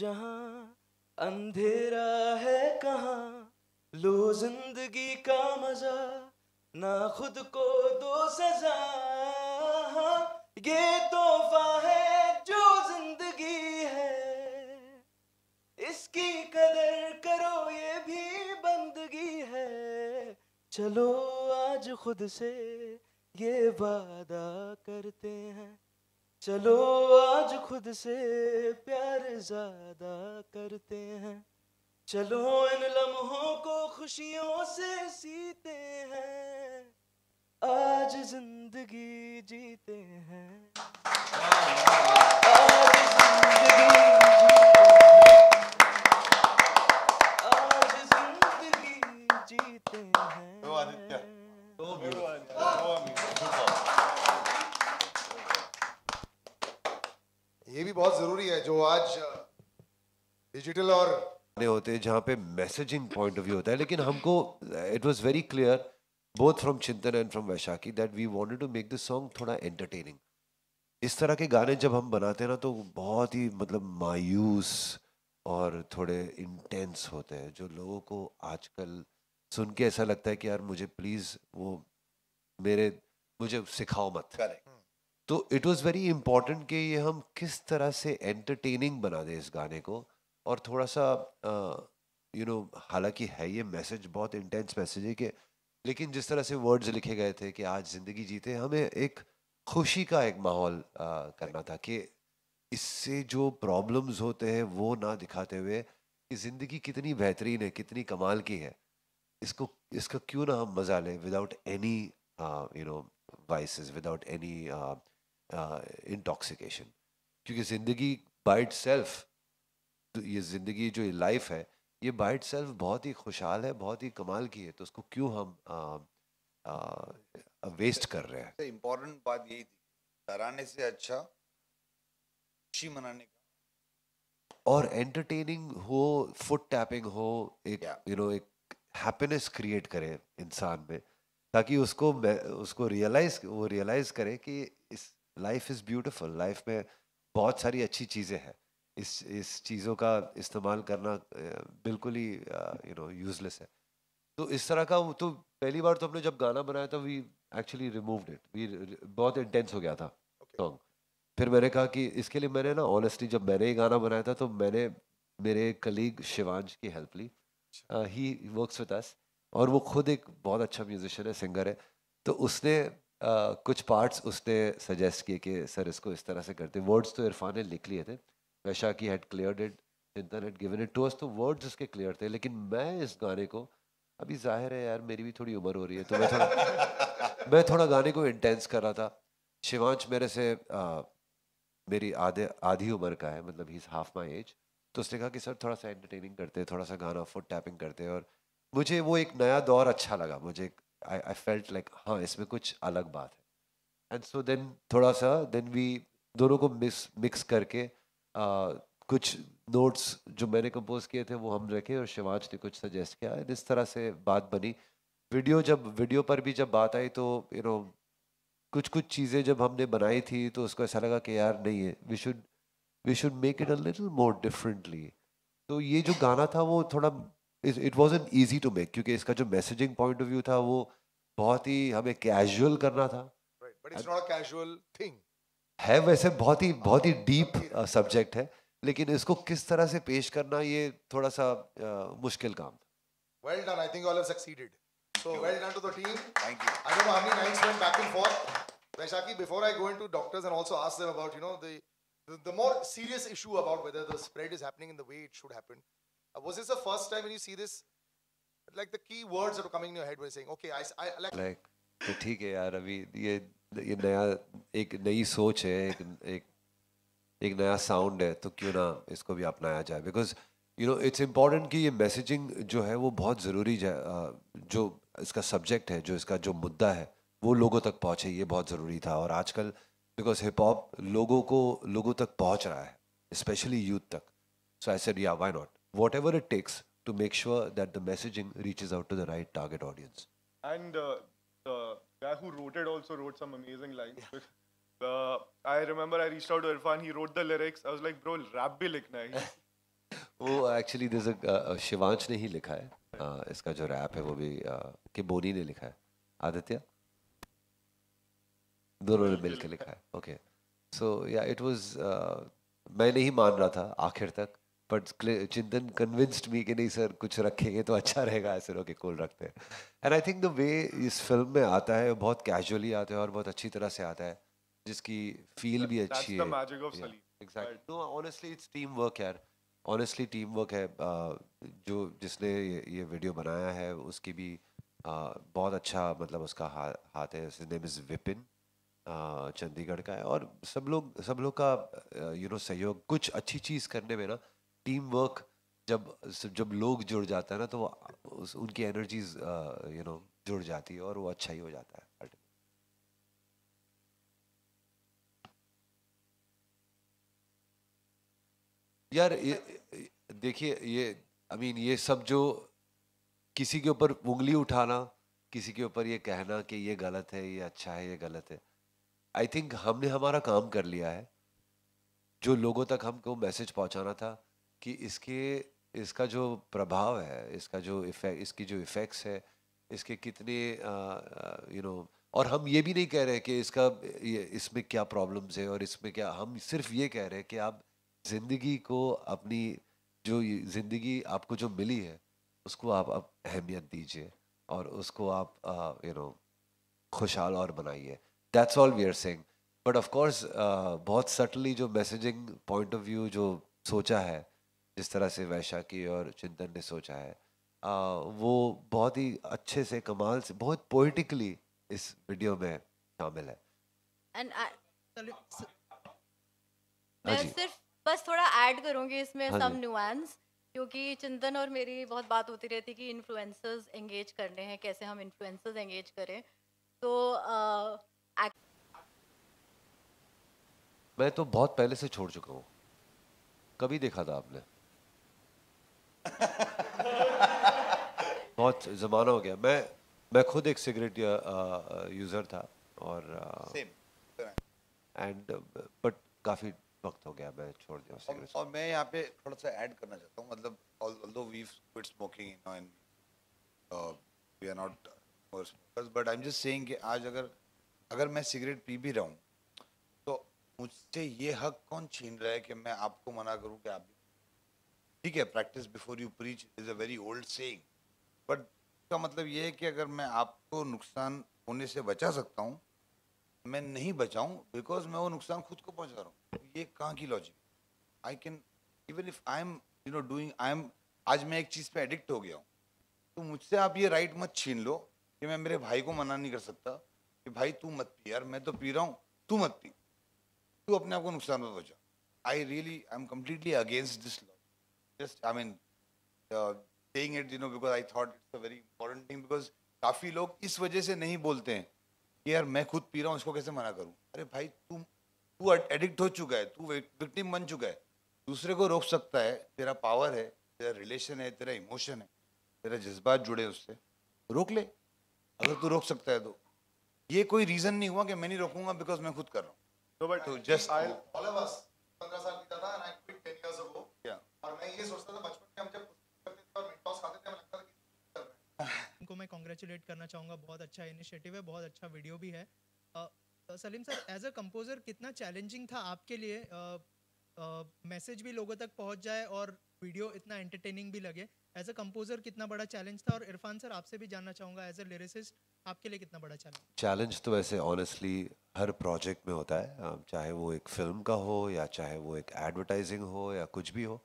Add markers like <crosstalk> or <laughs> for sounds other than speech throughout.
जहां अंधेरा है कहां लो जिंदगी का मजा ना खुद को दो सजा हाँ, ये तोहफा है जो जिंदगी है इसकी कदर करो ये भी बंदगी है चलो आज खुद से ये वादा करते हैं चलो आज खुद से प्यार ज्यादा करते हैं चलो इन लम्हों को खुशियों से सीते हैं आज जिंदगी जीते हैं आज जिंदगी भी बहुत जरूरी है जो आज डिजिटल और होते हैं जहाँ पे मैसेजिंग पॉइंट ऑफ व्यू होता है लेकिन हमको it was very clear both from Chintan and from Vaishakhi that we wanted to make this song थोड़ा एंटरटेनिंग इस तरह के गाने जब हम बनाते हैं ना तो बहुत ही मतलब मायूस और थोड़े इंटेंस होते हैं जो लोगों को आजकल सुन के ऐसा लगता है कि यार मुझे प्लीज़ वो मेरे मुझे सिखाओ मत करें तो इट वॉज वेरी इम्पॉर्टेंट कि ये हम किस तरह से एंटरटेनिंग बना दें इस गाने को और थोड़ा सा यू नो हालांकि है ये मैसेज बहुत इंटेंस मैसेज है कि लेकिन जिस तरह से वर्ड्स लिखे गए थे कि आज ज़िंदगी जीते हमें एक खुशी का एक माहौल करना था कि इससे जो प्रॉब्लम्स होते हैं वो ना दिखाते हुए कि ज़िंदगी कितनी बेहतरीन है कितनी कमाल की है इसको इसका क्यों ना हम मज़ा लें without any you know vices without any intoxication uh, क्योंकि ज़िंदगी बाई सेल्फ तो ये ज़िंदगी जो ये लाइफ है ये बाई सेल्फ बहुत ही खुशहाल है बहुत ही कमाल की है तो उसको क्यों हम आ, आ, वेस्ट कर रहे हैं इम्पोर्टेंट बात यही थी डराने से अच्छा खुशी मनाने का और एंटरटेनिंग हो फुट टैपिंग हो एक यू नो एक हैप्पीनेस क्रिएट करें इंसान में ताकि उसको उसको रियलाइज वो रियलाइज करे कि इस लाइफ इज़ ब्यूटिफुल लाइफ में बहुत सारी अच्छी चीज़ें हैं इस इस चीज़ों का इस्तेमाल करना बिल्कुल ही यू नो यूजलेस है तो इस तरह का तो पहली बार तो हमने जब गाना बनाया था we actually removed it we बहुत इंटेंस हो गया था सॉन्ग okay. फिर मैंने कहा कि इसके लिए मैंने ना ऑनेस्टली जब मैंने ये गाना बनाया था तो मैंने मेरे कलीग शिवांश की हेल्प ली ही वर्क्स विद अस और वो खुद एक बहुत अच्छा म्यूजिशियन है सिंगर है तो उसने कुछ पार्ट्स उसने सजेस्ट किए कि सर इसको इस तरह से करते वर्ड्स तो इरफान ने लिख लिए थे Vaishakhi had clear did Chintan given it to तो वर्ड्स उसके क्लियर थे लेकिन मैं इस गाने को अभी जाहिर है यार मेरी भी थोड़ी उम्र हो रही है तो मैं थोड़ा <laughs> मैं थोड़ा गाने को इंटेंस कर रहा था शिवांश मेरे से आ, मेरी आधे आधी उम्र का है मतलब he is half my age तो उसने कहा कि सर थोड़ा सा एंटरटेनिंग करते थोड़ा सा गाना फुट टैपिंग करते और मुझे वो एक नया दौर अच्छा लगा मुझे आई आई फेल्ट लाइक हाँ इसमें कुछ अलग बात है एंड सो देन थोड़ा सा देन वी दोनों को मिक्स मिक्स करके कुछ नोट्स जो मैंने कंपोज किए थे वो हम रखे और शिवाज ने कुछ सजेस्ट किया एंड इस तरह से बात बनी वीडियो जब वीडियो पर भी जब बात आई तो यू नो कुछ कुछ चीज़ें जब हमने बनाई थी तो उसको ऐसा लगा कि यार नहीं है we should we should make it a little more differently तो ये जो गाना था वो थोड़ा it was an easy to make क्योंकि इसका जो मैसेजिंग पॉइंट ऑफ व्यू था वो बहुत ही हमें कैजुअल करना था right, है वैसे बहुत ही बहुत ही डीप सब्जेक्ट है लेकिन इसको किस तरह से पेश करना ये थोड़ा सा uh, मुश्किल काम था well done I think all have succeeded So well done to the team. Thank you. I don't know how many nights went back and forth. Vaishaki, before I go into doctors and also ask them about, you know, the, the, the more serious issue about whether the spread is happening in the way it should happen, Uh, was this the first time when you see this? Like the key words that are coming in your head were saying, okay, I, I like... like तो ठीक है यार अभी ये ये नया एक नई सोच है एक एक एक नया साउंड है तो क्यों ना इसको भी अपनाया जाए because you know it's important कि ये मैसेजिंग जो है वो बहुत ज़रूरी जो इसका सब्जेक्ट है जो इसका जो मुद्दा है वो लोगों तक पहुँचे ये बहुत ज़रूरी था और आजकल बिकॉज हिप हॉप लोगों को लोगों तक पहुँच रहा है स्पेशली यूथ तक so I said yeah why not whatever it takes to make sure that the messaging reaches out to the right target audience. And uh, the guy who wrote it also wrote some amazing lines. Yeah. Uh, <laughs> I remember I reached out to Irfan. He wrote the lyrics. I was like, bro, rap bhi likhna hai. वो actually this Shivansh ने ही लिखा है uh, इसका uh, जो uh, rap है वो भी uh, के बोनी ने लिखा है आदित्य दोनों ने मिल लिखा है ओके सो या इट वाज मैं नहीं मान रहा था आखिर तक बट चिंतन कन्विंस्ड मी कि नहीं सर कुछ रखेंगे तो अच्छा रहेगा ऐसे लोग कूल रखते हैं and I think the way इस फिल्म में आता है बहुत कैजुअली आता है और बहुत अच्छी तरह से आता है जिसकी फील भी अच्छी है exact no honestly it's team work यार ऑनेस्टली टीम वर्क है uh, जो जिसने ये वीडियो बनाया है उसकी भी uh, बहुत अच्छा मतलब उसका हाथ है नेम इज़ विपिन चंडीगढ़ का है और सब लोग सब लोग का यू uh, नो सहयोग कुछ अच्छी चीज़ करने में ना टीम वर्क जब जब लोग जुड़ जाता है ना तो वो उनकी एनर्जीज यू नो जुड़ जाती है और वो अच्छा ही हो जाता है यार देखिए ये आई मीन ये सब जो किसी के ऊपर उंगली उठाना किसी के ऊपर ये कहना कि ये गलत है ये अच्छा है ये गलत है आई थिंक हमने हमारा काम कर लिया है जो लोगों तक हमको मैसेज पहुंचाना था कि इसके इसका जो प्रभाव है इसका जो इफेक्ट इसकी जो इफ़ेक्ट्स है इसके कितने यू नो और हम ये भी नहीं कह रहे कि इसका इसमें क्या प्रॉब्लम्स है और इसमें क्या हम सिर्फ ये कह रहे हैं कि आप ज़िंदगी को अपनी जो ज़िंदगी आपको जो मिली है उसको आप अब अहमियत दीजिए और उसको आप यू नो खुशहाल और बनाइए that's all we are saying but of course बहुत सटली जो मैसेजिंग पॉइंट ऑफ व्यू जो सोचा है जिस तरह से वैशाखी और चिंतन ने सोचा है आ, वो बहुत ही अच्छे से कमाल से बहुत पोइटिकली इस वीडियो में शामिल है हाँ मैं सिर्फ बस थोड़ा ऐड करूंगी इसमें सम हाँ न्यूएंस क्योंकि चिंतन और मेरी बहुत बात होती रहती कि इन्फ्लुएंसर्स एंगेज करने हैं कैसे हम इन्फ्लुएंसर्स एंगेज करें तो आ, मैं तो बहुत पहले से छोड़ चुका हूँ कभी देखा था आपने बहुत ज़माना हो गया मैं मैं खुद एक सिगरेट यूज़र था और एंड बट काफ़ी वक्त हो गया मैं छोड़ दिया और, और मैं यहाँ पे थोड़ा सा ऐड करना चाहता हूँ मतलब although we quit smoking you know, and uh, we are not more smokers but I'm just saying कि आज अगर अगर मैं सिगरेट पी भी रहा हूँ तो मुझसे ये हक कौन छीन रहा है कि मैं आपको मना करूँ कि आप ठीक है practice before you preach is a very old saying but का मतलब ये है कि अगर मैं आपको नुकसान होने से बचा सकता हूँ मैं नहीं बचाऊँ बिकॉज मैं वो नुकसान खुद को पहुँचा रहा हूँ तो ये कहाँ की logic I can even if I am you know doing I am आज मैं एक चीज़ पे एडिक्ट हो गया हूँ तो मुझसे आप ये राइट मत छीन लो कि मैं मेरे भाई को मना नहीं कर सकता कि भाई तू मत पी यार मैं तो पी रहा हूँ तू मत पी तू अपने आप को नुकसान मत पहुँचा I really I am completely against this law just I mean saying it, you know, because I thought it's a very important thing because काफ़ी लोग इस वजह से नहीं बोलते हैं कि यार मैं खुद पी रहा हूँ इसको कैसे मना करूँ अरे भाई तू तू एडिक्ट हो चुका है तू विक्टिम बन चुका है दूसरे को रोक सकता है तेरा पावर है तेरा रिलेशन है तेरा इमोशन है तेरा जज्बात जुड़े उससे तो रोक ले अगर तू रोक सकता है तो ये कोई रीज़न नहीं हुआ कि मैं नहीं रोकूंगा बिकॉज मैं खुद कर रहा हूँ जस्ट कॉन्ग्रेचुलेट करना चाहूँगा बहुत अच्छा इनिशिएटिव है बहुत अच्छा वीडियो भी है Salim sir as a composer कितना चैलेंजिंग था आपके लिए मैसेज भी लोगों तक पहुँच जाए और वीडियो इतना एंटरटेनिंग भी लगे एज अ कंपोजर कितना बड़ा चैलेंज था और इरफान सर आपसे भी जानना चाहूँगा एज अ लिरिसिस्ट आपके लिए कितना बड़ा चैलेंज चैलेंज तो वैसे ऑनेस्टली हर प्रोजेक्ट में होता है चाहे वो एक फिल्म का हो या चाहे वो एक एडवर्टाइजिंग हो या कुछ भी हो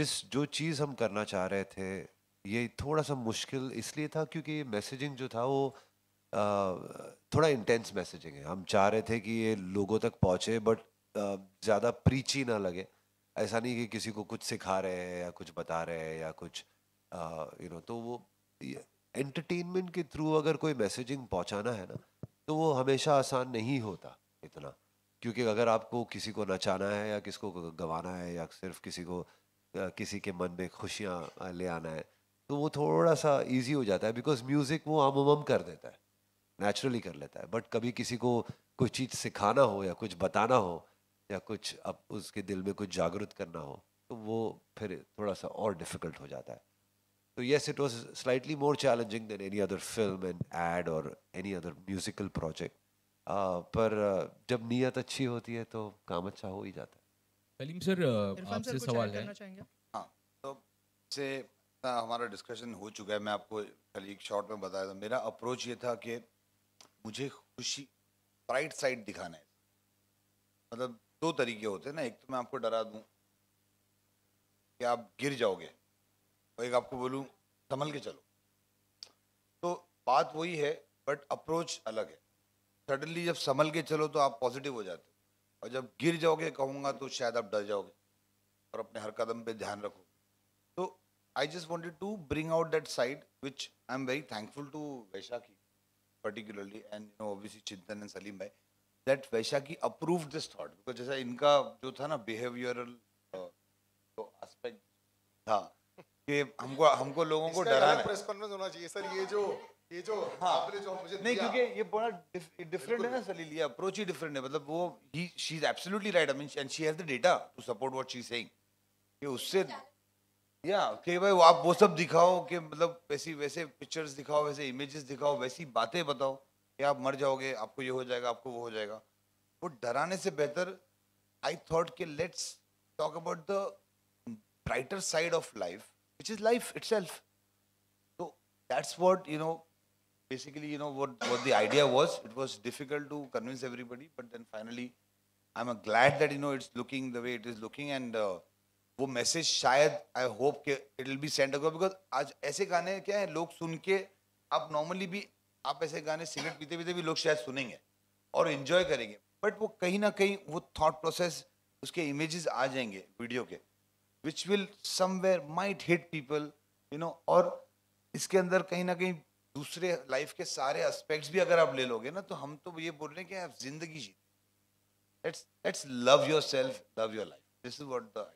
जिस जो चीज़ हम करना चाह रहे थे ये थोड़ा सा मुश्किल इसलिए था क्योंकि मैसेजिंग जो था वो थोड़ा इंटेंस मैसेजिंग है हम चाह रहे थे कि ये लोगों तक पहुँचे बट ज़्यादा प्रीची ना लगे ऐसा नहीं कि किसी को कुछ सिखा रहे हैं या कुछ बता रहे हैं या कुछ यू नो तो वो एंटरटेनमेंट के थ्रू अगर कोई मैसेजिंग पहुंचाना है ना तो वो हमेशा आसान नहीं होता इतना क्योंकि अगर आपको किसी को नचाना है या किसको गवाना है या सिर्फ किसी को किसी के मन में खुशियाँ ले आना है तो वो थोड़ा सा इजी हो जाता है बिकॉज म्यूज़िक वो आम उम कर देता है नेचुरली कर लेता है बट कभी किसी को कुछ चीज़ सिखाना हो या कुछ बताना हो या कुछ अब उसके दिल में कुछ जागरूक करना हो तो वो फिर थोड़ा सा और डिफिकल्ट हो जाता है तो yes it was slightly more challenging than any other film and ad और एनी अदर म्यूजिकल प्रोजेक्ट पर uh, जब नीयत अच्छी होती है तो काम अच्छा हो ही जाता है सलीम सर uh, आपसे सवाल है हाँ तो से हमारा डिस्कशन हो चुका है मैं आपको कल एक शॉर्ट में बताया था मेरा अप्रोच ये था कि मुझे खुशी ब्राइट साइड दिखाना है मतलब दो तरीके होते हैं ना एक तो मैं आपको डरा दूं कि आप गिर जाओगे और एक आपको बोलूं संभल के चलो तो बात वही है बट अप्रोच अलग है सडनली जब संभल के चलो तो आप पॉजिटिव हो जाते हो और जब गिर जाओगे कहूँगा तो शायद आप डर जाओगे और अपने हर कदम पे ध्यान रखो I just wanted to bring out that side, which I'm very thankful to Vaishaki, particularly, and you know, obviously Chintan and Salim Bhai, that Vaishaki approved this thought because जैसा इनका जो था ना behavioral जो aspect था कि हमको हमको लोगों को डराना है प्रेस कॉन्फ्रेंस होना चाहिए सर ये जो ये जो हाँ आपने जो मुझे नहीं क्योंकि ये बड़ा डिफरेंट है ना सलील ये अप्रोच ही डिफरेंट है मतलब वो ही she is absolutely right I mean and she has the data to support what she is saying कि उससे या yeah, भाई आप वो सब दिखाओ कि मतलब वैसी वैसे पिक्चर्स दिखाओ वैसे इमेजेस दिखाओ वैसी बातें बताओ कि आप मर जाओगे आपको ये हो जाएगा आपको वो हो जाएगा वो डराने से बेहतर आई थॉट के let's talk about the brighter side of life which is life it's तो that's what you know basically you know what what the idea was it was difficult to convince everybody but then finally I am glad that you know it's looking the way it is looking and वो message शायद I hope के it will be send across because आज ऐसे गाने क्या है लोग सुन के आप नॉर्मली भी आप ऐसे गाने सिगरेट पीते पीते भी लोग शायद सुनेंगे और इन्जॉय करेंगे बट वो कहीं ना कहीं वो थॉट प्रोसेस उसके इमेजेस आ जाएंगे वीडियो के which will somewhere might hit people you know और इसके अंदर कहीं ना कहीं दूसरे लाइफ के सारे एस्पेक्ट्स भी अगर आप ले लोगे ना तो हम तो ये बोल रहे हैं कि आप जिंदगी जी let's let's love yourself love your life this is what the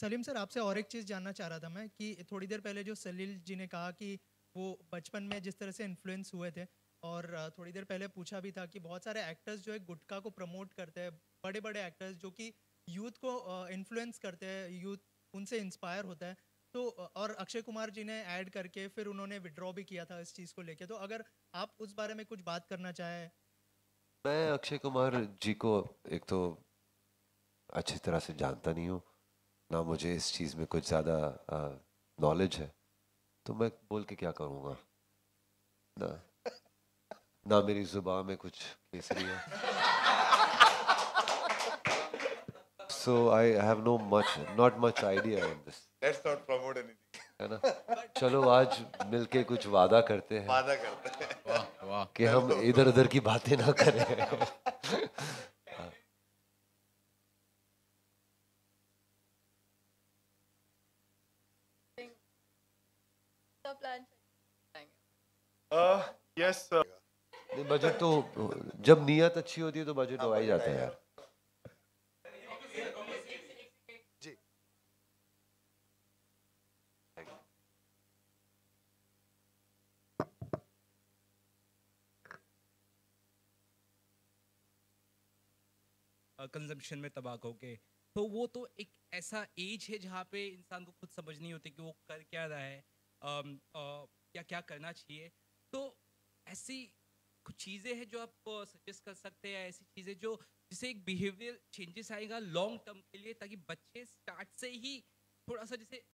Salim sir आपसे और एक चीज़ जानना चाह रहा था मैं कि थोड़ी देर पहले जो सलील जी ने कहा कि वो बचपन में जिस तरह से इन्फ्लुएंस हुए थे और थोड़ी देर पहले पूछा भी था कि बहुत सारे एक्टर्स जो है गुटखा को प्रमोट करते हैं बड़े बड़े एक्टर्स जो कि यूथ को इन्फ्लुएंस करते हैं यूथ उनसे इंस्पायर होता है तो और अक्षय कुमार जी ने ऐड करके फिर उन्होंने विड्रॉ भी किया था इस चीज़ को लेके तो अगर आप उस बारे में कुछ बात करना चाहें मैं अक्षय कुमार जी को एक तो अच्छी तरह से जानता नहीं हूँ ना मुझे इस चीज़ में कुछ ज़्यादा नॉलेज है तो मैं बोल के क्या करूँगा ना ना मेरी जुबान में कुछ केसरी है so I have no much not much idea on this let's not promote anything है ना चलो आज मिलके कुछ वादा करते हैं वादा करते हैं वाह वाह कि हम इधर उधर की बातें ना करें बजट uh, तो जब नीयत अच्छी होती है तो बजट आ ही जाता है यार कंजम्पशन में तबाको के तो वो तो एक ऐसा एज है जहाँ पे इंसान को खुद समझ नहीं होती कि वो कर क्या रहा है आ, आ, या क्या करना चाहिए तो ऐसी कुछ चीज़ें हैं जो आप सजेस्ट कर सकते हैं ऐसी चीज़ें जो जिससे एक बिहेवियर चेंजेस आएगा लॉन्ग टर्म के लिए ताकि बच्चे स्टार्ट से ही थोड़ा सा जैसे